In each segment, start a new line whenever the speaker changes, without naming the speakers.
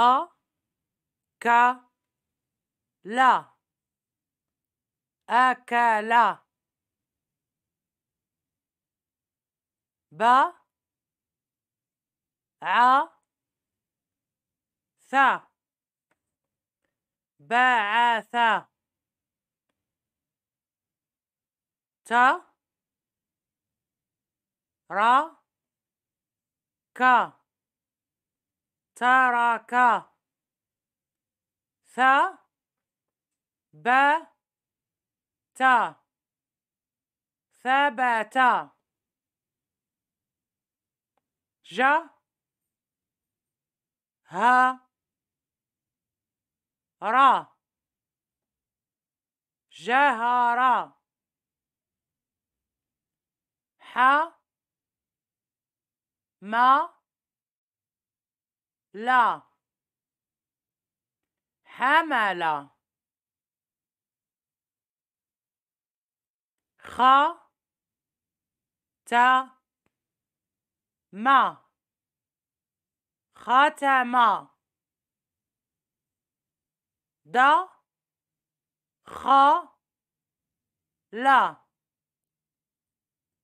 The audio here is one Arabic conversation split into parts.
أ ك لا أكل ب ع ث بعث ت ر ك ترك ث ب ت ثبت ج ه ر جهر ح ما لا حمل ختم خ لا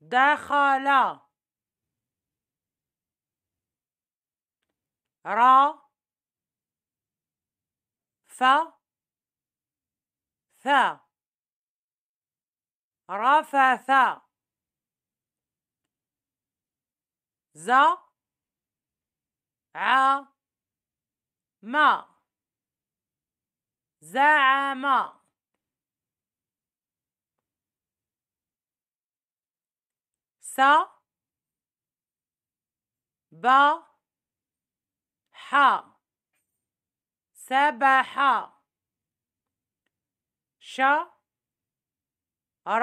دخل را ف ث رفث ز ع ما زعم س ب سبح سبح ش ر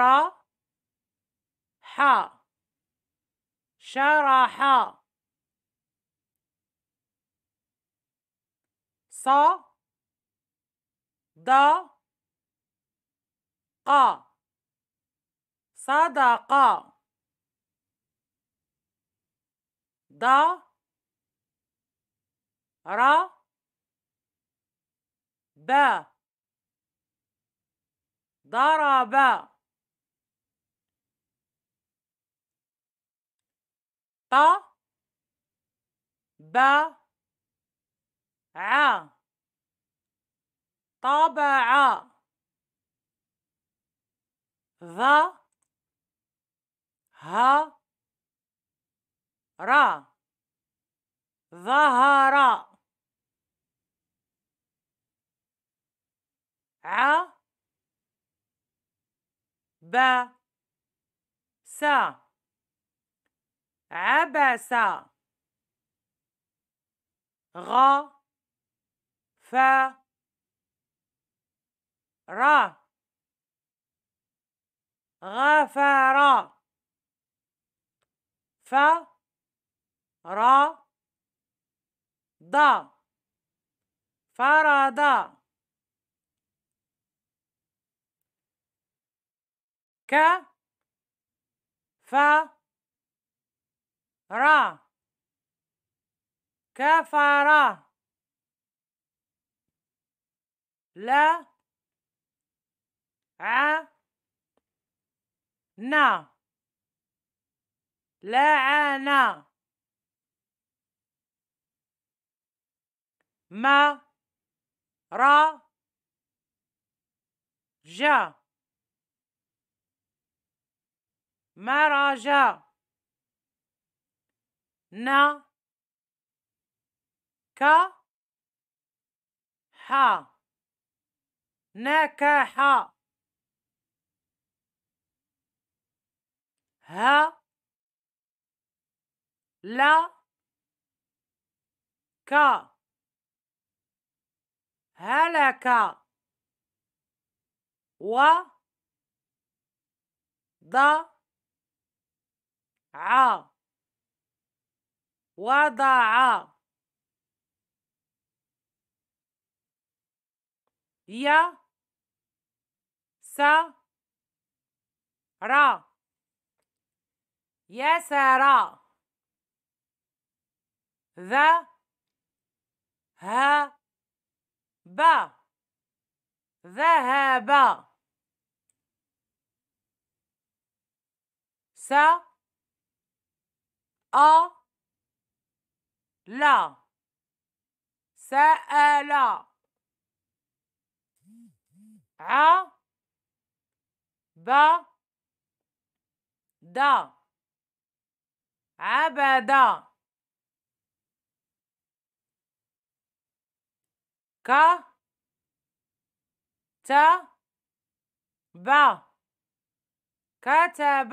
ح شرح ص د ق صدق ض را با ضرب ط ب ع طبع ظ ه را ظهر ع ب س عبس غ ف را غفر ف را ض فرض ك ف را كفر لا ع نا لعنا ما را جا مراجا نا كا حا نكاحا ها لا كا هلك و ضَ ع وضع ي س ر يسر ذ ه ب ذهب س أ آه. لا سأل ع ب د عبد ك ت ب كتب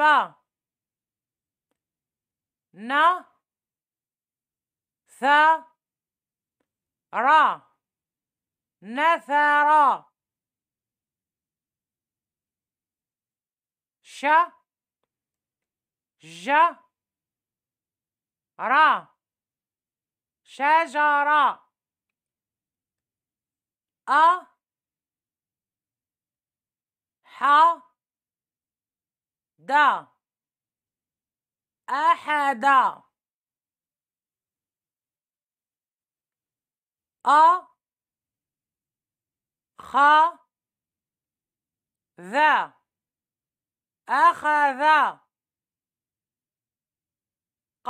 ن ث را نثرا ش ج را شجرة أ ح د أحد أ آه. خ ذا أخذ ق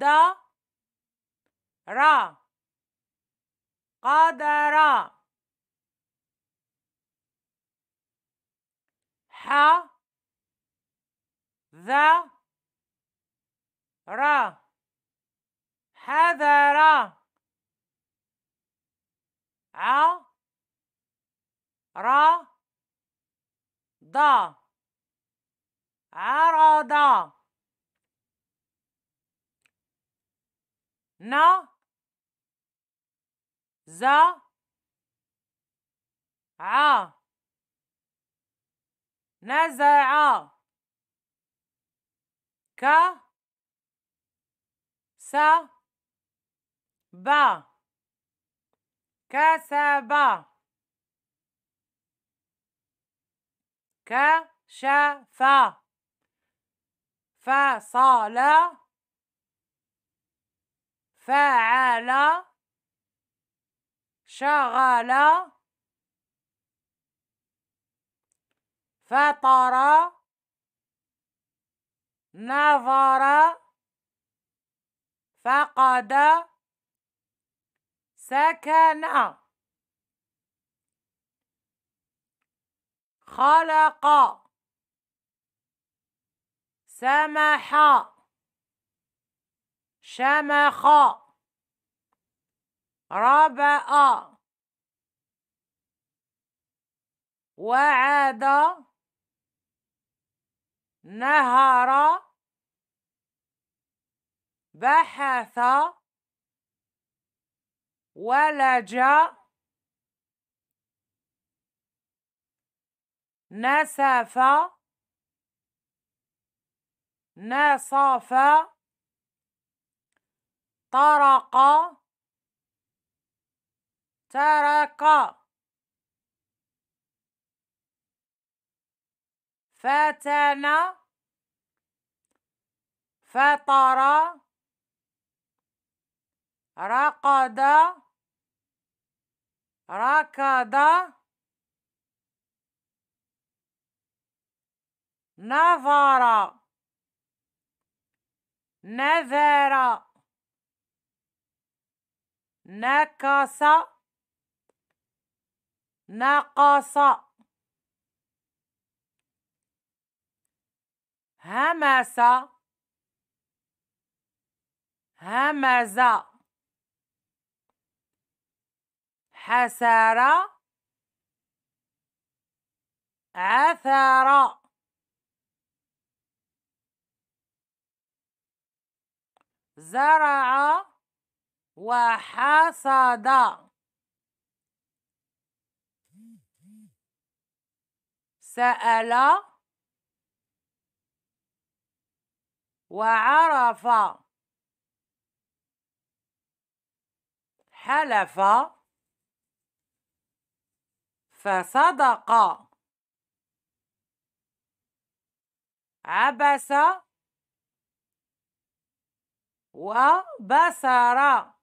د ر قدر ح ذا را حذر ع را ض عرض ن ز ع نزع كا سا با كسب كشف فصل فعل شغل فطر نظر فقد سكن خلق سمح شمخ ربأ وعد نهر بحث ولج نسف نصف طرق ترك فتن فطر رقد ركض نظر نذر نكس نقص همس همز حسر عثر زرع وحصد سأل وعرف حلف فصدق عبس وبصر